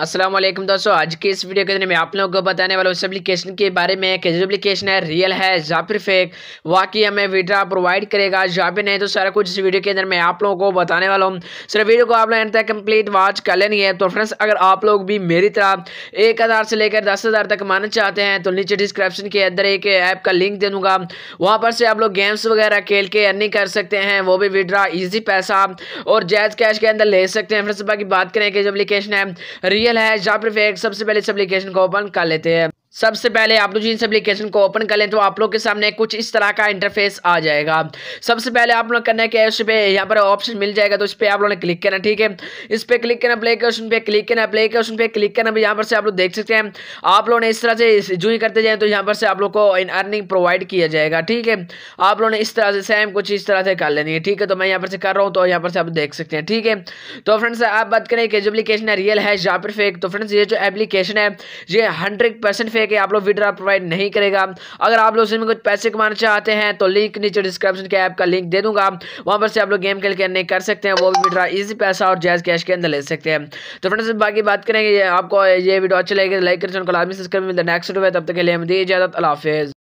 असलम दोस्तों आज के इस वीडियो के अंदर मैं आप लोगों को बताने वाला हूँ इस एप्लीकेशन के बारे में कि जो एप्लीकेशन है रियल है या फिर फेक वाकई हमें विड्रा प्रोवाइड करेगा या फिर नहीं तो सारा कुछ इस वीडियो के अंदर मैं आप लोगों को बताने वाला हूँ सर वीडियो को आप लोग तक कंप्लीट वॉच कर लेनी है तो फ्रेंड्स अगर आप लोग भी मेरी तरह एक हज़ार से लेकर दस हज़ार तक माना चाहते हैं तो नीचे डिस्क्रिप्शन के अंदर एक ऐप का लिंक दे दूँगा वहाँ पर से आप लोग गेम्स वगैरह खेल के अर्निंग कर सकते हैं वो भी विड्रा ईजी पैसा और जैज कैश के अंदर ले सकते हैं फ्रेंड्स बाकी बात करें कि जो एप्लीकेशन है रियल रियल है जापर फेक सबसे पहले इस को ओपन कर लेते हैं सबसे पहले आप लोग जिन एप्लीकेशन को ओपन कर लें तो आप लोग के सामने कुछ इस तरह का इंटरफेस आ जाएगा सबसे पहले आप लोग करना है कि उस पर यहाँ पर ऑप्शन मिल जाएगा तो इस पर आप लोगों ने क्लिक करना ठीक है इस पर क्लिक करना एप्लीकेशन पे क्लिक करना एप्लीकेशन पे क्लिक करना तो यहाँ पर से आप लोग देख सकते हैं आप लोगों ने इस तरह से जो ही करते जाए तो यहाँ पर से आप लोग को इन अर्निंग प्रोवाइड किया जाएगा ठीक है आप लोगों ने इस तरह से सेम कुछ इस तरह से कर लेनी है ठीक है तो मैं यहाँ पर से कर रहा हूँ तो यहाँ पर से आप देख सकते हैं ठीक है तो फ्रेंड्स आप बात करें कि जो एप्लीकेशन है रियल है या फिर फेक तो फ्रेंड्स ये जो एप्लीकेशन है ये हंड्रेड परसेंट फेक है कि आप लोग विड्रा प्रोवाइड नहीं करेगा अगर आप लोग उसमें कुछ पैसे कमाना चाहते हैं तो लिंक नीचे डिस्क्रिप्शन के ऐप का लिंक दे दूंगा वहां पर से आप लोग गेम खेल के अर्निंग कर सकते हैं वो भी विड्रा इजी पैसा और जैज कैश के अंदर ले सकते हैं तो फ्रेंड्स बाकी बात करेंगे आपको ये वीडियो अच्छी लगेगी लाइक कर नेक्स्ट वीडियो तब तक के लिए हम दी इजाजत अलाफेज